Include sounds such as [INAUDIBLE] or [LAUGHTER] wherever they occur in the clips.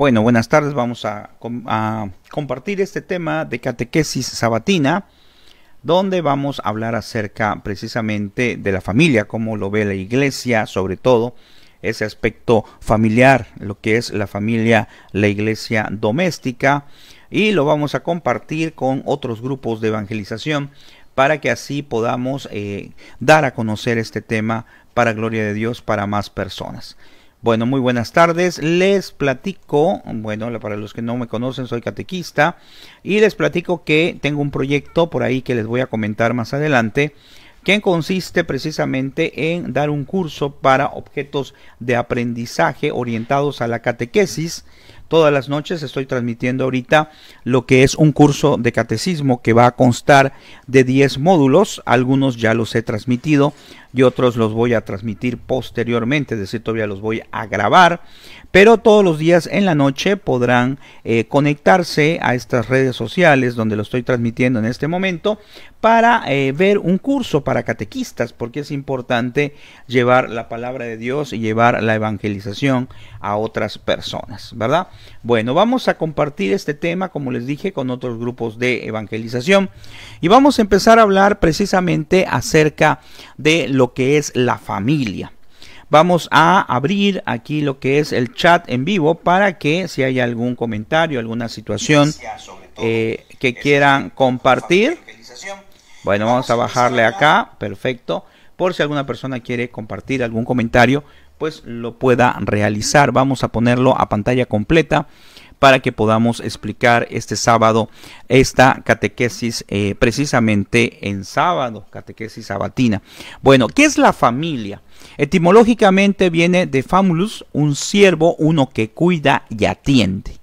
Bueno, buenas tardes. Vamos a, compartir este tema de catequesis sabatina, donde vamos a hablar acerca precisamente de la familia, cómo lo ve la iglesia, sobre todo ese aspecto familiar, lo que es la familia, la iglesia doméstica, y lo vamos a compartir con otros grupos de evangelización para que así podamos eh, dar a conocer este tema para gloria de Dios para más personas. Bueno, muy buenas tardes. Les platico, bueno, para los que no me conocen, soy catequista y les platico que tengo un proyecto por ahí que les voy a comentar más adelante, que consiste precisamente en dar un curso para objetos de aprendizaje orientados a la catequesis todas las noches estoy transmitiendo ahorita lo que es un curso de catecismo que va a constar de 10 módulos. Algunos ya los he transmitido y otros los voy a transmitir posteriormente, es decir, todavía los voy a grabar. Pero todos los días en la noche podrán eh, conectarse a estas redes sociales donde lo estoy transmitiendo en este momento para eh, ver un curso para catequistas, porque es importante llevar la palabra de Dios y llevar la evangelización a otras personas, ¿verdad? Bueno, vamos a compartir este tema, como les dije, con otros grupos de evangelización y vamos a empezar a hablar precisamente acerca de lo que es la familia vamos a abrir aquí lo que es el chat en vivo para que si hay algún comentario, alguna situación eh, que quieran compartir, bueno, vamos a bajarle acá, perfecto. Por si alguna persona quiere compartir algún comentario, pues lo pueda realizar. Vamos a ponerlo a pantalla completa para que podamos explicar este sábado esta catequesis eh, precisamente en sábado, catequesis sabatina. Bueno, ¿qué es la familia? Etimológicamente viene de famulus, un siervo, uno que cuida y atiende.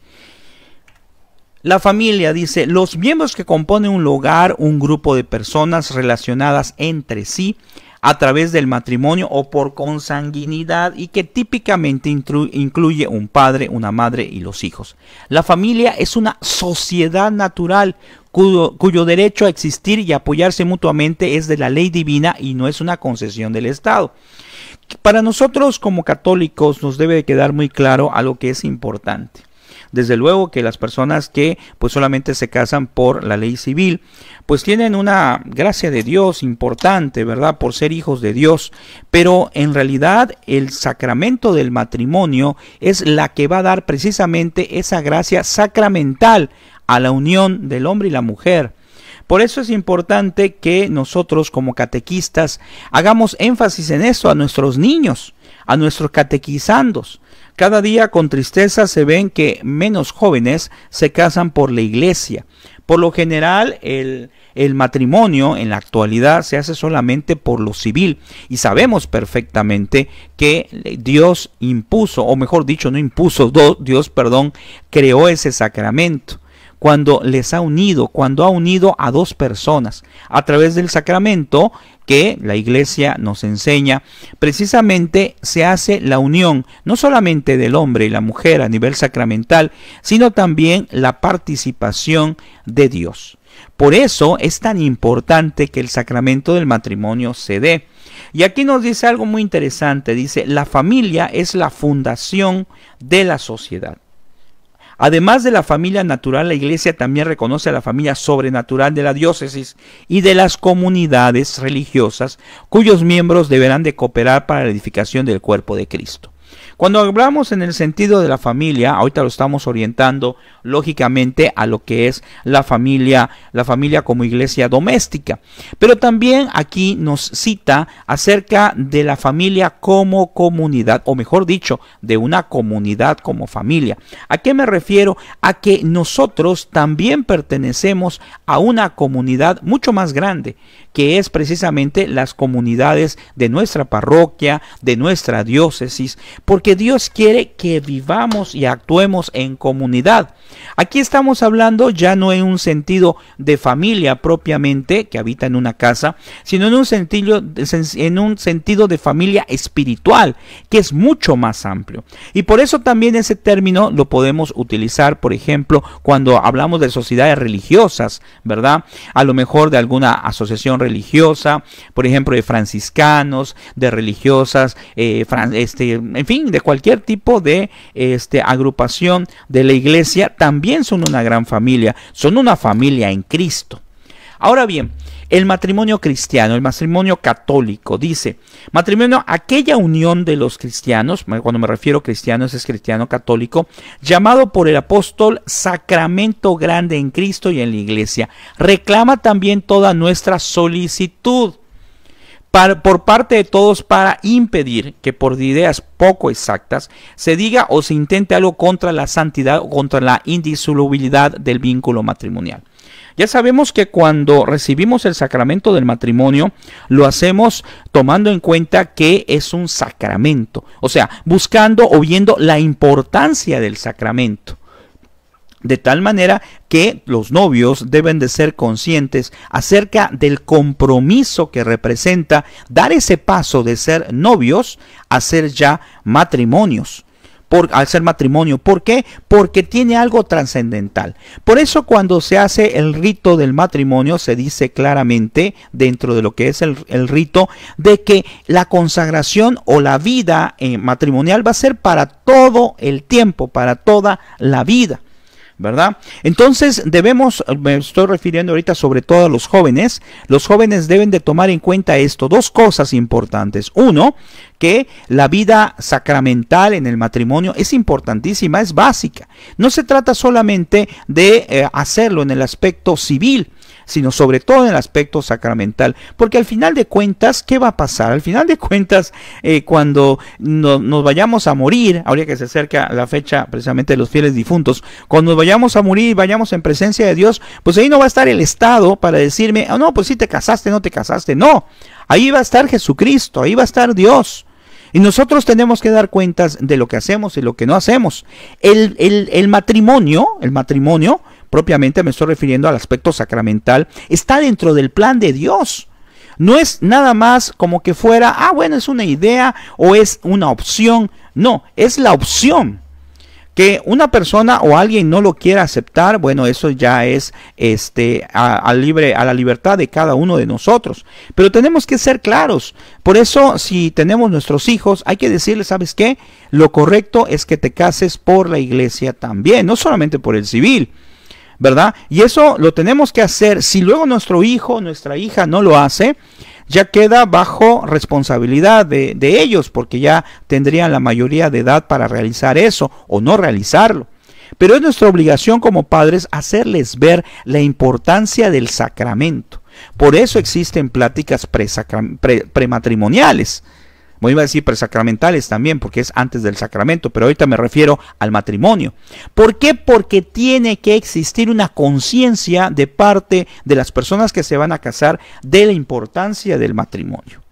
La familia dice, los miembros que componen un hogar, un grupo de personas relacionadas entre sí a través del matrimonio o por consanguinidad y que típicamente incluye un padre, una madre y los hijos. La familia es una sociedad natural cuyo, derecho a existir y apoyarse mutuamente es de la ley divina y no es una concesión del Estado. Para nosotros como católicos nos debe quedar muy claro algo que es importante. Desde luego que las personas que pues solamente se casan por la ley civil, pues tienen una gracia de Dios importante, ¿verdad? Por ser hijos de Dios, pero en realidad el sacramento del matrimonio es la que va a dar precisamente esa gracia sacramental a la unión del hombre y la mujer. Por eso es importante que nosotros como catequistas hagamos énfasis en eso a nuestros niños a nuestros catequizandos. Cada día con tristeza se ven que menos jóvenes se casan por la iglesia. Por lo general, el, el, matrimonio en la actualidad se hace solamente por lo civil y sabemos perfectamente que Dios impuso, o mejor dicho, no impuso, Dios, perdón, creó ese sacramento cuando les ha unido, cuando ha unido a dos personas a través del sacramento que la iglesia nos enseña, precisamente se hace la unión no solamente del hombre y la mujer a nivel sacramental, sino también la participación de Dios. Por eso es tan importante que el sacramento del matrimonio se dé. Y aquí nos dice algo muy interesante, dice, la familia es la fundación de la sociedad. Además de la familia natural, la Iglesia también reconoce a la familia sobrenatural de la diócesis y de las comunidades religiosas cuyos miembros deberán de cooperar para la edificación del cuerpo de Cristo. Cuando hablamos en el sentido de la familia, ahorita lo estamos orientando lógicamente a lo que es la familia, la familia como iglesia doméstica. Pero también aquí nos cita acerca de la familia como comunidad, o mejor dicho, de una comunidad como familia. ¿A qué me refiero? A que nosotros también pertenecemos a una comunidad mucho más grande, que es precisamente las comunidades de nuestra parroquia, de nuestra diócesis, porque que Dios quiere que vivamos y actuemos en comunidad. Aquí estamos hablando ya no en un sentido de familia propiamente, que habita en una casa, sino en un sentido, en un sentido de familia espiritual, que es mucho más amplio. Y por eso también ese término lo podemos utilizar, por ejemplo, cuando hablamos de sociedades religiosas, ¿verdad? A lo mejor de alguna asociación religiosa, por ejemplo, de franciscanos, de religiosas, eh, este, en fin, de cualquier tipo de este, agrupación de la iglesia, también son una gran familia, son una familia en Cristo. Ahora bien, el matrimonio cristiano, el matrimonio católico, dice, matrimonio, aquella unión de los cristianos, cuando me refiero a cristianos es cristiano católico, llamado por el apóstol sacramento grande en Cristo y en la iglesia, reclama también toda nuestra solicitud por parte de todos para impedir que por ideas poco exactas se diga o se intente algo contra la santidad o contra la indisolubilidad del vínculo matrimonial. Ya sabemos que cuando recibimos el sacramento del matrimonio, lo hacemos tomando en cuenta que es un sacramento, o sea, buscando o viendo la importancia del sacramento. De tal manera que los novios deben de ser conscientes acerca del compromiso que representa dar ese paso de ser novios a ser ya matrimonios. Por, al ser matrimonio. ¿Por qué? Porque tiene algo trascendental. Por eso cuando se hace el rito del matrimonio se dice claramente dentro de lo que es el, rito de que la consagración o la vida eh, matrimonial va a ser para todo el tiempo, para toda la vida. ¿verdad? Entonces debemos, me estoy refiriendo ahorita sobre todo a los jóvenes, los jóvenes deben de tomar en cuenta esto, dos cosas importantes. Uno, que la vida sacramental en el matrimonio es importantísima, es básica. No se trata solamente de eh, hacerlo en el aspecto civil, sino sobre todo en el aspecto sacramental. Porque al final de cuentas, ¿qué va a pasar? Al final de cuentas, eh, cuando nos vayamos a morir, ahora que se acerca la fecha precisamente de los fieles difuntos, cuando nos vayamos a morir, vayamos en presencia de Dios, pues ahí no va a estar el Estado para decirme, Ah no, pues si te casaste, no te casaste, no. Ahí va a estar Jesucristo, ahí va a estar Dios. Y nosotros tenemos que dar cuentas de lo que hacemos y lo que no hacemos. El, el, el matrimonio, el matrimonio propiamente me estoy refiriendo al aspecto sacramental, está dentro del plan de Dios. No es nada más como que fuera, ah, bueno, es una idea o es una opción. No, es la opción. Que una persona o alguien no lo quiera aceptar, bueno, eso ya es este, a, a la libertad de cada uno de nosotros. Pero tenemos que ser claros. Por eso, si tenemos nuestros hijos, hay que decirles, ¿sabes qué? Lo correcto es que te cases por la iglesia también, no solamente por el civil. ¿verdad? Y eso lo tenemos que hacer. Si luego nuestro hijo, nuestra hija no lo hace, ya queda bajo responsabilidad de, ellos, porque ya tendrían la mayoría de edad para realizar eso o no realizarlo. Pero es nuestra obligación como padres hacerles ver la importancia del sacramento. Por eso existen pláticas prematrimoniales. Voy a decir presacramentales también, porque es antes del sacramento, pero ahorita me refiero al matrimonio. ¿Por qué? Porque tiene que existir una conciencia de parte de las personas que se van a casar de la importancia del matrimonio.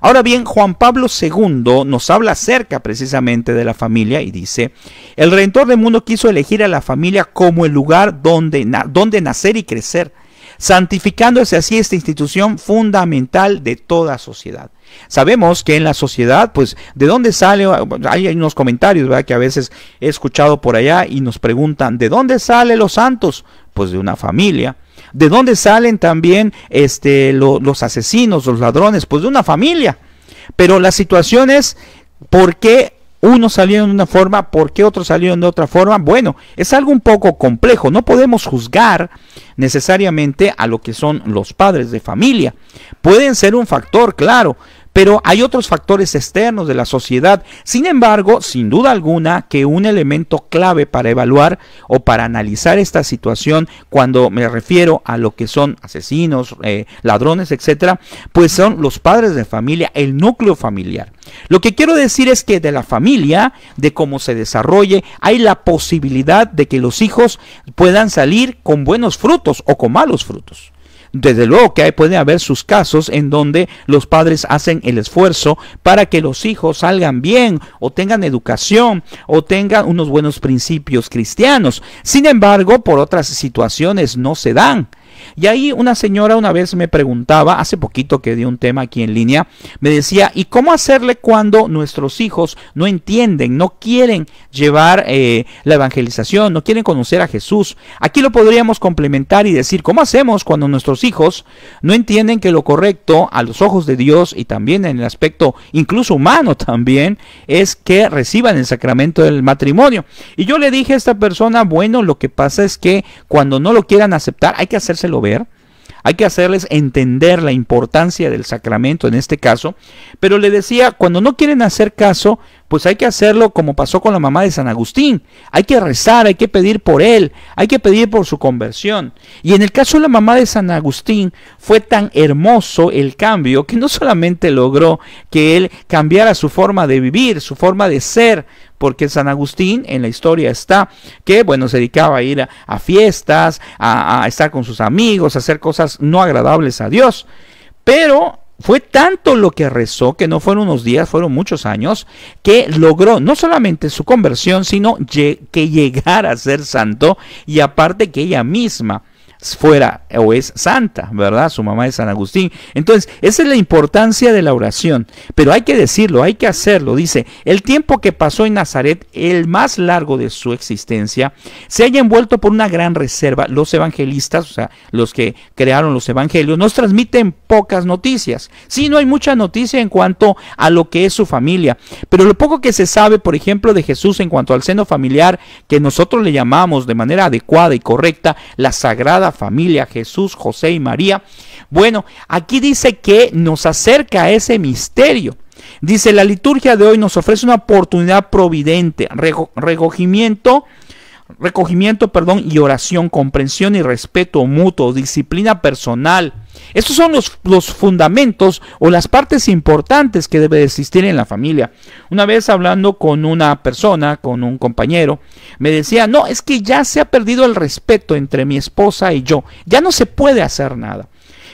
Ahora bien, Juan Pablo II nos habla acerca precisamente de la familia y dice, el Redentor del mundo quiso elegir a la familia como el lugar donde, donde nacer y crecer, santificándose así esta institución fundamental de toda sociedad. Sabemos que en la sociedad, pues, ¿de dónde sale? Hay unos comentarios, ¿verdad? Que a veces he escuchado por allá y nos preguntan, ¿de dónde salen los santos? Pues de una familia. ¿De dónde salen también este, los asesinos, los ladrones? Pues de una familia. Pero la situación es, ¿por qué unos salieron de una forma, por qué otros salieron de otra forma. Bueno, es algo un poco complejo. No podemos juzgar necesariamente a lo que son los padres de familia. Pueden ser un factor, claro, pero hay otros factores externos de la sociedad. Sin embargo, sin duda alguna que un elemento clave para evaluar o para analizar esta situación cuando me refiero a lo que son asesinos, eh, ladrones, etcétera, pues son los padres de familia, el núcleo familiar. Lo que quiero decir es que de la familia, de cómo se desarrolle, hay la posibilidad de que los hijos puedan salir con buenos frutos o con malos frutos. Desde luego que puede haber sus casos en donde los padres hacen el esfuerzo para que los hijos salgan bien o tengan educación o tengan unos buenos principios cristianos. Sin embargo, por otras situaciones no se dan. Y ahí una señora una vez me preguntaba, hace poquito que di un tema aquí en línea, me decía, ¿y cómo hacerle cuando nuestros hijos no entienden, no quieren llevar eh, la evangelización, no quieren conocer a Jesús? Aquí lo podríamos complementar y decir, ¿cómo hacemos cuando nuestros hijos no entienden que lo correcto a los ojos de Dios y también en el aspecto incluso humano [LAUGHS] también es que reciban el sacramento del matrimonio? Y yo le dije a esta persona, bueno, lo que pasa es que cuando no lo quieran aceptar, hay que hacerse lo ver, hay que hacerles entender la importancia del sacramento en este caso. Pero le decía, cuando no quieren hacer caso, pues hay que hacerlo como pasó con la mamá de San Agustín. Hay que rezar, hay que pedir por él, hay que pedir por su conversión. Y en el caso de la mamá de San Agustín fue tan hermoso el cambio que no solamente logró que él cambiara su forma de vivir, su forma de ser, porque San Agustín en la historia está que, bueno, se dedicaba a ir a, fiestas, a, a estar con sus amigos, a hacer cosas no agradables a Dios. Pero fue tanto lo que rezó, que no fueron unos días, fueron muchos años, que logró no solamente su conversión, sino que llegara a ser santo y aparte que ella misma fuera o es santa, ¿verdad? Su mamá es San Agustín. Entonces, esa es la importancia de la oración. Pero hay que decirlo, hay que hacerlo. Dice, el tiempo que pasó en Nazaret, el más largo de su existencia, se haya envuelto por una gran reserva. Los evangelistas, o sea, los que crearon los evangelios, nos transmiten pocas noticias. Sí, no hay mucha noticia en cuanto a lo que es su familia. Pero lo poco que se sabe, por ejemplo, de Jesús en cuanto al seno familiar, que nosotros le llamamos de manera adecuada y correcta la sagrada familia, Jesús, José y María. Bueno, aquí dice que nos acerca a ese misterio. Dice, la liturgia de hoy nos ofrece una oportunidad providente, recogimiento recogimiento, perdón, y oración, comprensión y respeto mutuo, disciplina personal. Estos son los, fundamentos o las partes importantes que debe existir en la familia. Una vez hablando con una persona, con un compañero, me decía, no, es que ya se ha perdido el respeto entre mi esposa y yo, ya no se puede hacer nada.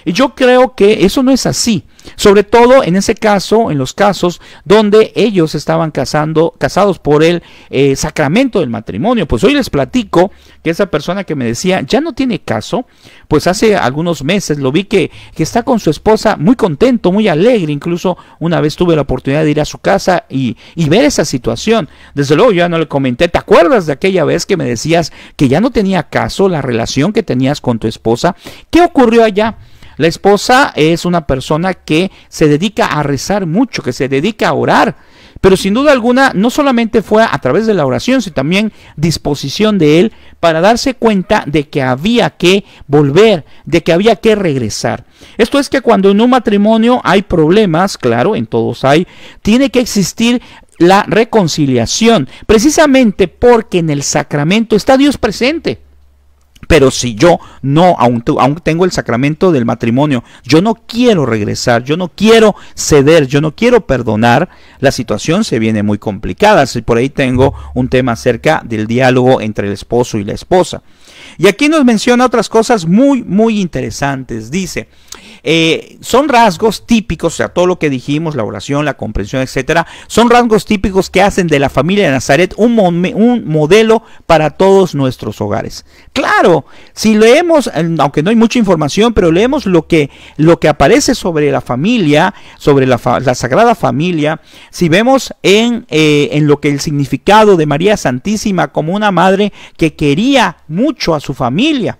Y yo creo que eso no es así. Sobre todo en ese caso, en los casos donde ellos estaban casando, casados por el eh, sacramento del matrimonio. Pues hoy les platico que esa persona que me decía ya no tiene caso, pues hace algunos meses lo vi que, está con su esposa muy contento, muy alegre. Incluso una vez tuve la oportunidad de ir a su casa y, y ver esa situación. Desde luego yo ya no le comenté, ¿te acuerdas de aquella vez que me decías que ya no tenía caso la relación que tenías con tu esposa? ¿Qué ocurrió allá? La esposa es una persona que se dedica a rezar mucho, que se dedica a orar, pero sin duda alguna no solamente fue a través de la oración, sino también disposición de él para darse cuenta de que había que volver, de que había que regresar. Esto es que cuando en un matrimonio hay problemas, claro, en todos hay, tiene que existir la reconciliación, precisamente porque en el sacramento está Dios presente. Pero si yo no, aún, tengo el sacramento del matrimonio, yo no quiero regresar, yo no quiero ceder, yo no quiero perdonar, la situación se viene muy complicada. por ahí tengo un tema acerca del diálogo entre el esposo y la esposa. Y aquí nos menciona otras cosas muy, muy interesantes. Dice, eh, son rasgos típicos, o sea, todo lo que dijimos, la oración, la comprensión, etcétera, son rasgos típicos que hacen de la familia de Nazaret un, modelo para todos nuestros hogares. Claro, si leemos, aunque no hay mucha información, pero leemos lo que, lo que aparece sobre la familia, sobre la, Sagrada Familia, si vemos en, eh, en lo que el significado de María Santísima como una madre que quería mucho a su su familia.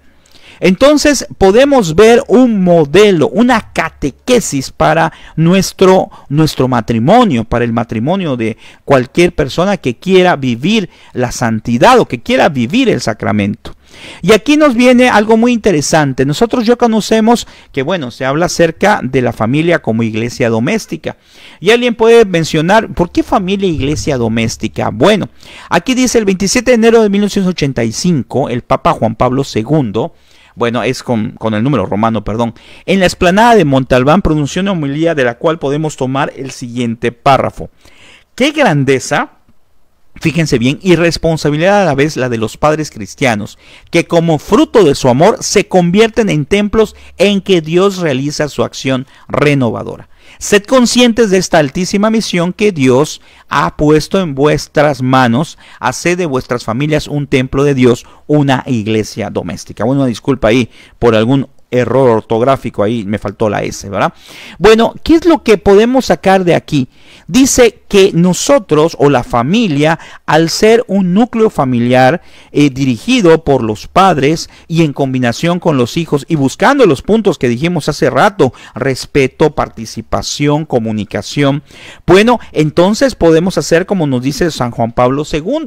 Entonces podemos ver un modelo, una catequesis para nuestro, nuestro matrimonio, para el matrimonio de cualquier persona que quiera vivir la santidad o que quiera vivir el sacramento. Y aquí nos viene algo muy interesante. Nosotros ya conocemos que, bueno, se habla acerca de la familia como iglesia doméstica. Y alguien puede mencionar, ¿por qué familia iglesia doméstica? Bueno, aquí dice el 27 de enero de 1985, el Papa Juan Pablo II bueno, es con, el número romano, perdón, en la explanada de Montalbán pronunció una homilía de la cual podemos tomar el siguiente párrafo. ¡Qué grandeza! Fíjense bien, y responsabilidad a la vez la de los padres cristianos, que como fruto de su amor se convierten en templos en que Dios realiza su acción renovadora. Sed conscientes de esta altísima misión que Dios ha puesto en vuestras manos. Haced de vuestras familias un templo de Dios, una iglesia doméstica. Bueno, disculpa ahí por algún error ortográfico ahí, me faltó la S, ¿verdad? Bueno, ¿qué es lo que podemos sacar de aquí? Dice que nosotros o la familia, al ser un núcleo familiar eh, dirigido por los padres y en combinación con los hijos y buscando los puntos que dijimos hace rato, respeto, participación, comunicación, bueno, entonces podemos hacer como nos dice San Juan Pablo II,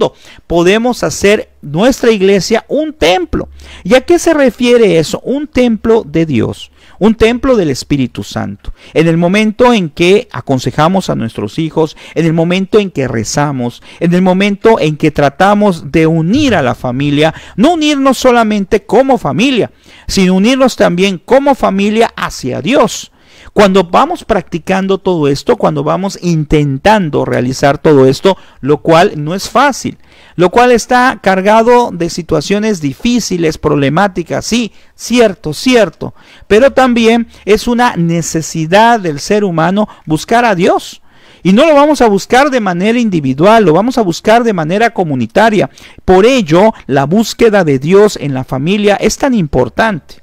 podemos hacer nuestra iglesia un templo. ¿Y a qué se refiere eso? Un templo de Dios, un templo del Espíritu Santo. En el momento en que aconsejamos a nuestros hijos, en el momento en que rezamos, en el momento en que tratamos de unir a la familia, no unirnos solamente como familia, sino unirnos también como familia hacia Dios cuando vamos practicando todo esto, cuando vamos intentando realizar todo esto, lo cual no es fácil, lo cual está cargado de situaciones difíciles, problemáticas, sí, cierto, cierto, pero también es una necesidad del ser humano buscar a Dios. Y no lo vamos a buscar de manera individual, lo vamos a buscar de manera comunitaria. Por ello, la búsqueda de Dios en la familia es tan importante.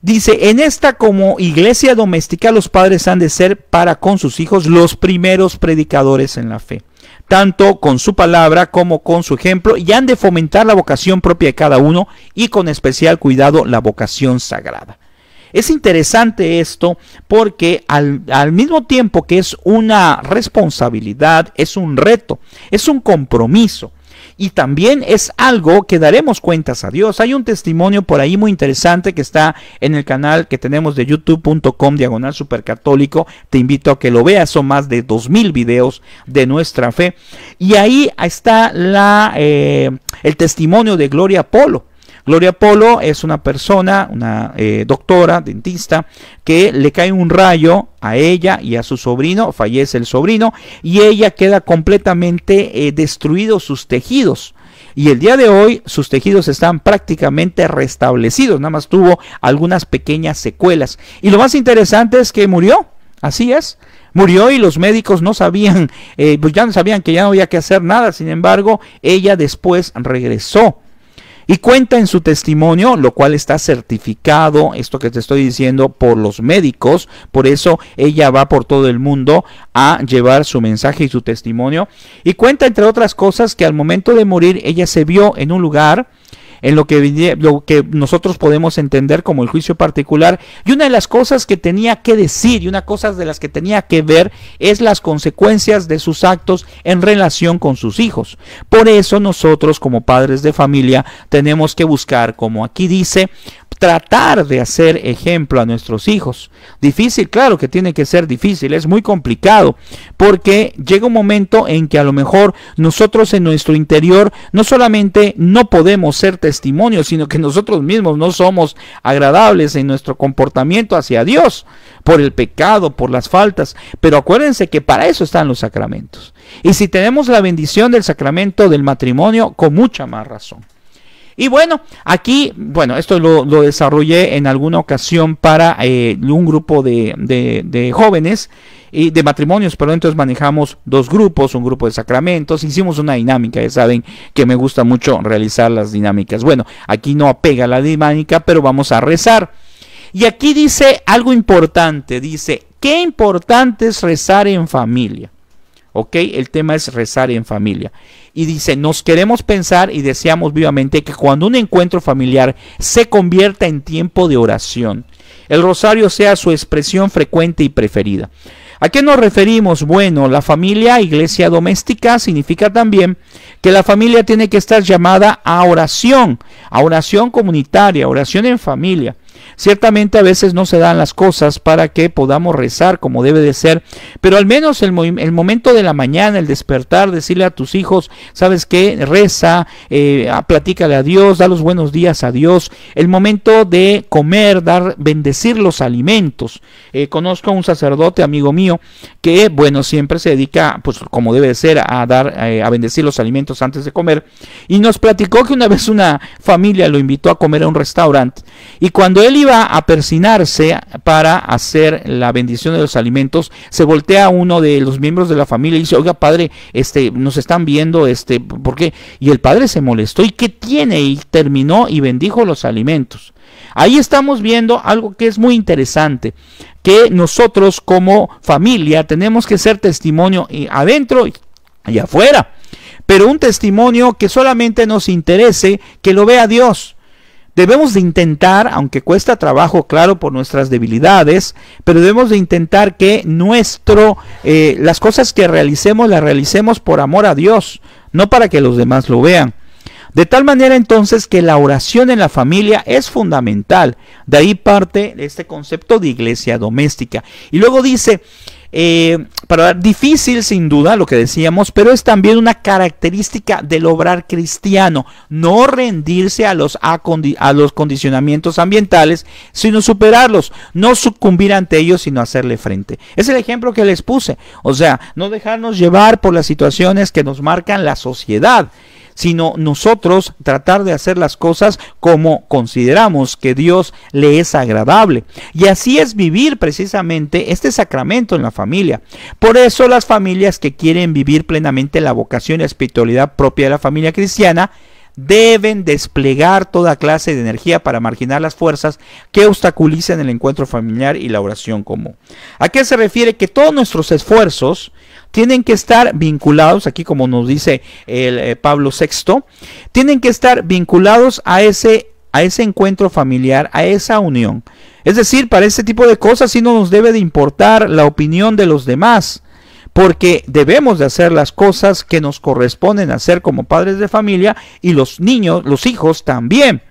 Dice, en esta como iglesia doméstica los padres han de ser para con sus hijos los primeros predicadores en la fe, tanto con su palabra como con su ejemplo, y han de fomentar la vocación propia de cada uno y con especial cuidado la vocación sagrada. Es interesante esto porque al, al, mismo tiempo que es una responsabilidad, es un reto, es un compromiso y también es algo que daremos cuentas a Dios. Hay un testimonio por ahí muy interesante que está en el canal que tenemos de youtube.com diagonal supercatólico. Te invito a que lo veas, son más de dos 2.000 videos de nuestra fe. Y ahí está la, eh, el testimonio de Gloria Polo. Gloria Polo es una persona, una eh, doctora, dentista, que le cae un rayo a ella y a su sobrino, fallece el sobrino y ella queda completamente eh, destruido sus tejidos. Y el día de hoy sus tejidos están prácticamente restablecidos, nada más tuvo algunas pequeñas secuelas. Y lo más interesante es que murió, así es, murió y los médicos no sabían, eh, pues ya no sabían que ya no había que hacer nada, sin embargo, ella después regresó y cuenta en su testimonio, lo cual está certificado, esto que te estoy diciendo, por los médicos. Por eso ella va por todo el mundo a llevar su mensaje y su testimonio. Y cuenta, entre otras cosas, que al momento de morir ella se vio en un lugar en lo que, lo que nosotros podemos entender como el juicio particular. Y una de las cosas que tenía que decir y una cosa de las que tenía que ver es las consecuencias de sus actos en relación con sus hijos. Por eso nosotros como padres de familia tenemos que buscar, como aquí dice, tratar de hacer ejemplo a nuestros hijos. Difícil, claro que tiene que ser difícil, es muy complicado, porque llega un momento en que a lo mejor nosotros en nuestro interior no solamente no podemos ser testimonios, sino que nosotros mismos no somos agradables en nuestro comportamiento hacia Dios, por el pecado, por las faltas, pero acuérdense que para eso están los sacramentos. Y si tenemos la bendición del sacramento del matrimonio, con mucha más razón. Y bueno, aquí, bueno, esto lo, desarrollé en alguna ocasión para eh, un grupo de, de, de jóvenes y de matrimonios, pero entonces manejamos dos grupos, un grupo de sacramentos, hicimos una dinámica, ya saben que me gusta mucho realizar las dinámicas. Bueno, aquí no apega la dinámica, pero vamos a rezar. Y aquí dice algo importante, dice, qué importante es rezar en familia. ¿Ok? El tema es rezar en familia. Y dice, nos queremos pensar y deseamos vivamente que cuando un encuentro familiar se convierta en tiempo de oración, el rosario sea su expresión frecuente y preferida. ¿A qué nos referimos? Bueno, la familia, iglesia doméstica, significa también que la familia tiene que estar llamada a oración, a oración comunitaria, oración en familia. Ciertamente a veces no se dan las cosas para que podamos rezar como debe de ser, pero al menos el, momento de la mañana, el despertar, decirle a tus hijos, sabes qué, reza, eh, platícale a Dios, da los buenos días a Dios, el momento de comer, dar, bendecir los alimentos. Eh, conozco a un sacerdote, amigo mío, que bueno, siempre se dedica, pues como debe de ser, a dar, eh, a bendecir los alimentos antes de comer. Y nos platicó que una vez una familia lo invitó a comer a un restaurante. Y cuando él iba a persinarse para hacer la bendición de los alimentos, se voltea uno de los miembros de la familia y dice, oiga padre, este, nos están viendo, este, ¿por qué? Y el padre se molestó, ¿y qué tiene? Y terminó y bendijo los alimentos. Ahí estamos viendo algo que es muy interesante, que nosotros como familia tenemos que ser testimonio eh, adentro y afuera, pero un testimonio que solamente nos interese que lo vea Dios Debemos de intentar, aunque cuesta trabajo, claro, por nuestras debilidades, pero debemos de intentar que nuestro, eh, las cosas que realicemos, las realicemos por amor a Dios, no para que los demás lo vean. De tal manera entonces que la oración en la familia es fundamental. De ahí parte este concepto de iglesia doméstica. Y luego dice, eh, para dar difícil sin duda lo que decíamos, pero es también una característica del obrar cristiano, no rendirse a los, a los condicionamientos ambientales, sino superarlos, no sucumbir ante ellos, sino hacerle frente. Es el ejemplo que les puse, o sea, no dejarnos llevar por las situaciones que nos marcan la sociedad sino nosotros tratar de hacer las cosas como consideramos que Dios le es agradable. Y así es vivir precisamente este sacramento en la familia. Por eso las familias que quieren vivir plenamente la vocación y espiritualidad propia de la familia cristiana, deben desplegar toda clase de energía para marginar las fuerzas que obstaculicen el encuentro familiar y la oración común. ¿A qué se refiere? Que todos nuestros esfuerzos tienen que estar vinculados, aquí como nos dice el, eh, Pablo VI, tienen que estar vinculados a ese, a ese encuentro familiar, a esa unión. Es decir, para ese tipo de cosas sí no nos debe de importar la opinión de los demás porque debemos de hacer las cosas que nos corresponden hacer como padres de familia y los niños, los hijos también.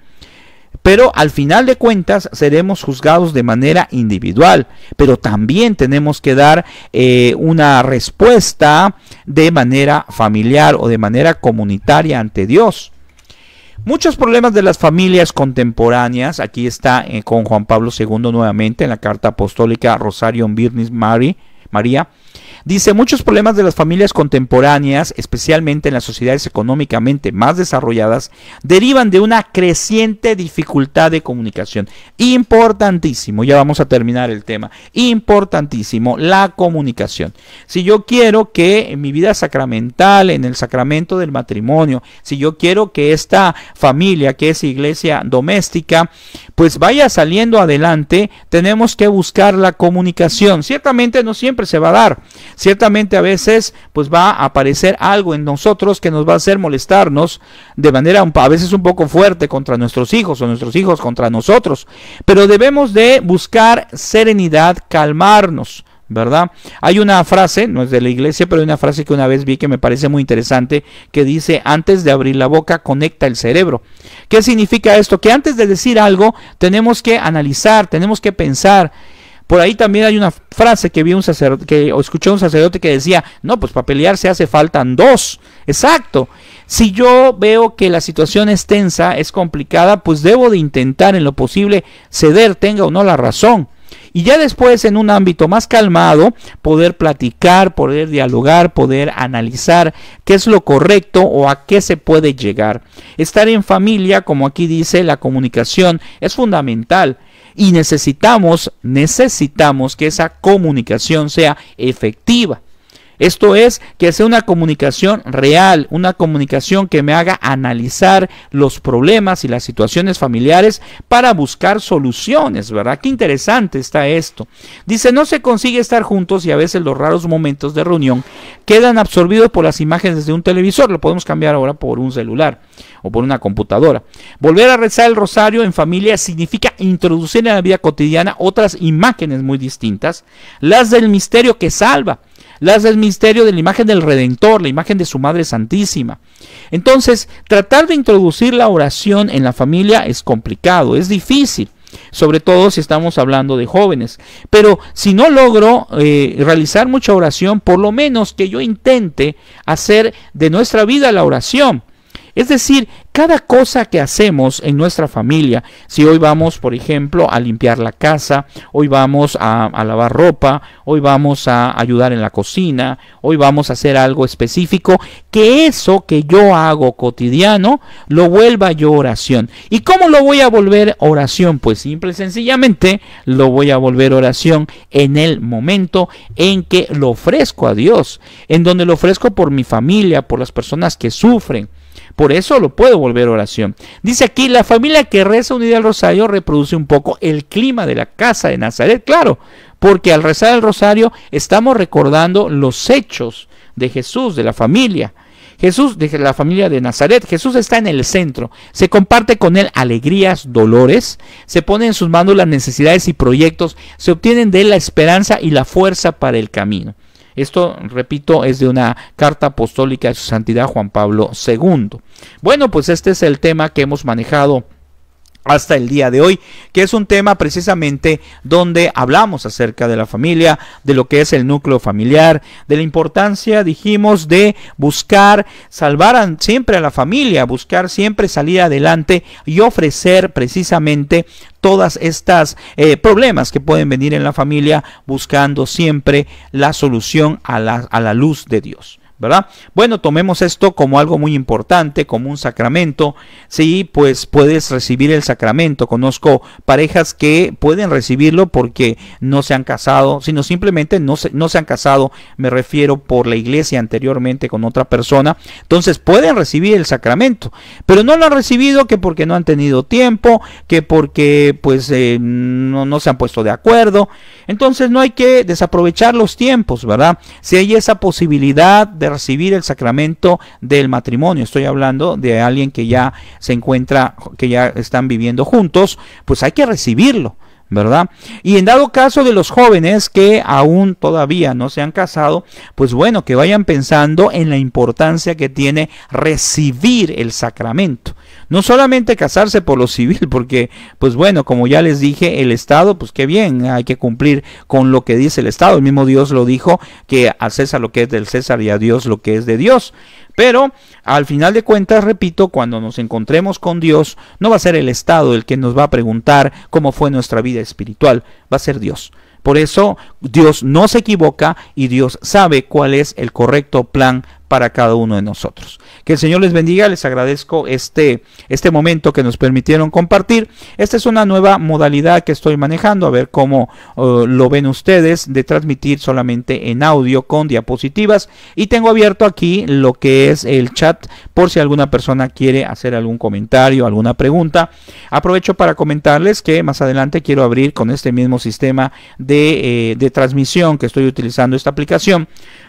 Pero al final de cuentas seremos juzgados de manera individual, pero también tenemos que dar eh, una respuesta de manera familiar o de manera comunitaria ante Dios. Muchos problemas de las familias contemporáneas, aquí está eh, con Juan Pablo II nuevamente en la carta apostólica Rosario Virnis María, Dice, muchos problemas de las familias contemporáneas, especialmente en las sociedades económicamente más desarrolladas, derivan de una creciente dificultad de comunicación. Importantísimo, ya vamos a terminar el tema, importantísimo, la comunicación. Si yo quiero que en mi vida sacramental, en el sacramento del matrimonio, si yo quiero que esta familia, que es iglesia doméstica, pues vaya saliendo adelante, tenemos que buscar la comunicación. Ciertamente no siempre se va a dar. Ciertamente a veces pues va a aparecer algo en nosotros que nos va a hacer molestarnos de manera a veces un poco fuerte contra nuestros hijos o nuestros hijos contra nosotros. Pero debemos de buscar serenidad, calmarnos. ¿verdad? Hay una frase, no es de la iglesia, pero hay una frase que una vez vi que me parece muy interesante, que dice, antes de abrir la boca, conecta el cerebro. ¿Qué significa esto? Que antes de decir algo, tenemos que analizar, tenemos que pensar por ahí también hay una frase que vi un sacerdote, que escuché un sacerdote que decía, no, pues para pelear se hace faltan dos. Exacto. Si yo veo que la situación es tensa, es complicada, pues debo de intentar en lo posible ceder, tenga o no la razón. Y ya después, en un ámbito más calmado, poder platicar, poder dialogar, poder analizar qué es lo correcto o a qué se puede llegar. Estar en familia, como aquí dice, la comunicación es fundamental y necesitamos, necesitamos que esa comunicación sea efectiva. Esto es que sea una comunicación real, una comunicación que me haga analizar los problemas y las situaciones familiares para buscar soluciones, ¿verdad? Qué interesante está esto. Dice, no se consigue estar juntos y a veces los raros momentos de reunión quedan absorbidos por las imágenes de un televisor. Lo podemos cambiar ahora por un celular o por una computadora. Volver a rezar el rosario en familia significa introducir en la vida cotidiana otras imágenes muy distintas, las del misterio que salva las del misterio de la imagen del Redentor, la imagen de su Madre Santísima. Entonces, tratar de introducir la oración en la familia es complicado, es difícil sobre todo si estamos hablando de jóvenes. Pero si no logro eh, realizar mucha oración, por lo menos que yo intente hacer de nuestra vida la oración. Es decir, cada cosa que hacemos en nuestra familia, si hoy vamos, por ejemplo, a limpiar la casa, hoy vamos a, lavar ropa, hoy vamos a ayudar en la cocina, hoy vamos a hacer algo específico, que eso que yo hago cotidiano lo vuelva yo oración. ¿Y cómo lo voy a volver oración? Pues simple y sencillamente lo voy a volver oración en el momento en que lo ofrezco a Dios, en donde lo ofrezco por mi familia, por las personas que sufren. Por eso lo puedo volver oración. Dice aquí, la familia que reza unida al rosario reproduce un poco el clima de la casa de Nazaret, claro, porque al rezar el rosario estamos recordando los hechos de Jesús, de la familia. Jesús, de la familia de Nazaret, Jesús está en el centro. Se comparte con él alegrías, dolores, se pone en sus manos las necesidades y proyectos, se obtienen de él la esperanza y la fuerza para el camino. Esto, repito, es de una carta apostólica a su santidad Juan Pablo II. Bueno, pues este es el tema que hemos manejado hasta el día de hoy, que es un tema precisamente donde hablamos acerca de la familia, de lo que es el núcleo familiar, de la importancia, dijimos, de buscar salvar siempre a la familia, buscar siempre salir adelante y ofrecer precisamente todas estas eh, problemas que pueden venir en la familia, buscando siempre la solución a la, a la luz de Dios. ¿verdad? Bueno, tomemos esto como algo muy importante, como un sacramento. Sí, pues puedes recibir el sacramento. Conozco parejas que pueden recibirlo porque no se han casado, sino simplemente no se, no se han casado, me refiero por la iglesia anteriormente con otra persona. Entonces pueden recibir el sacramento, pero no lo han recibido que porque no han tenido tiempo, que porque pues eh, no, no se han puesto de acuerdo. Entonces no hay que desaprovechar los tiempos, ¿verdad? Si hay esa posibilidad de recibir el sacramento del matrimonio. Estoy hablando de alguien que ya se encuentra, que ya están viviendo juntos, pues hay que recibirlo. ¿verdad? Y en dado caso de los jóvenes que aún todavía no se han casado, pues bueno, que vayan pensando en la importancia que tiene recibir el sacramento. No solamente casarse por lo civil, [LAUGHS] porque, pues bueno, como ya les dije, el Estado, pues qué bien, hay que cumplir con lo que dice el Estado. El mismo Dios lo dijo, que a César lo que es del César y a Dios lo que es de Dios. Pero al final de cuentas, repito, cuando nos encontremos con Dios, no va a ser el Estado el que nos va a preguntar cómo fue nuestra vida espiritual, va a ser Dios. Por eso Dios no se equivoca y Dios sabe cuál es el correcto plan para cada uno de nosotros. Que el Señor les bendiga, les agradezco este, este momento que nos permitieron compartir. Esta es una nueva modalidad que estoy manejando, a ver cómo eh, lo ven ustedes, de transmitir solamente en audio con diapositivas. Y tengo abierto aquí lo que es el chat por si alguna persona quiere hacer algún comentario, alguna pregunta. Aprovecho para comentarles que más adelante quiero abrir con este mismo sistema de, eh, de transmisión que estoy utilizando esta aplicación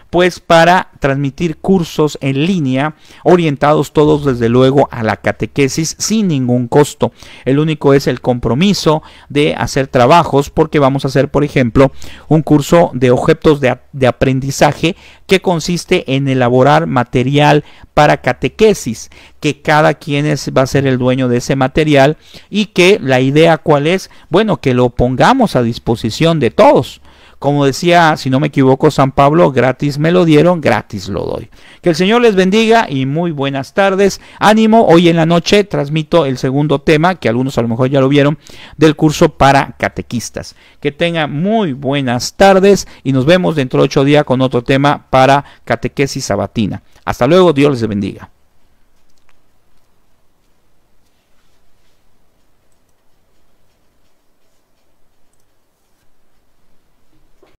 pues para transmitir cursos en línea orientados todos desde luego a la catequesis sin ningún costo. El único es el compromiso de hacer trabajos porque vamos a hacer por ejemplo un curso de objetos de, aprendizaje que consiste en elaborar material para catequesis que cada quien va a ser el dueño de ese material y que la idea cuál es, bueno, que lo pongamos a disposición de todos como decía, si no me equivoco, San Pablo, gratis me lo dieron, gratis lo doy. Que el Señor les bendiga y muy buenas tardes. Ánimo, hoy en la noche transmito el segundo tema, que algunos a lo mejor ya lo vieron, del curso para catequistas. Que tengan muy buenas tardes y nos vemos dentro de ocho días con otro tema para catequesis sabatina. Hasta luego, Dios les bendiga.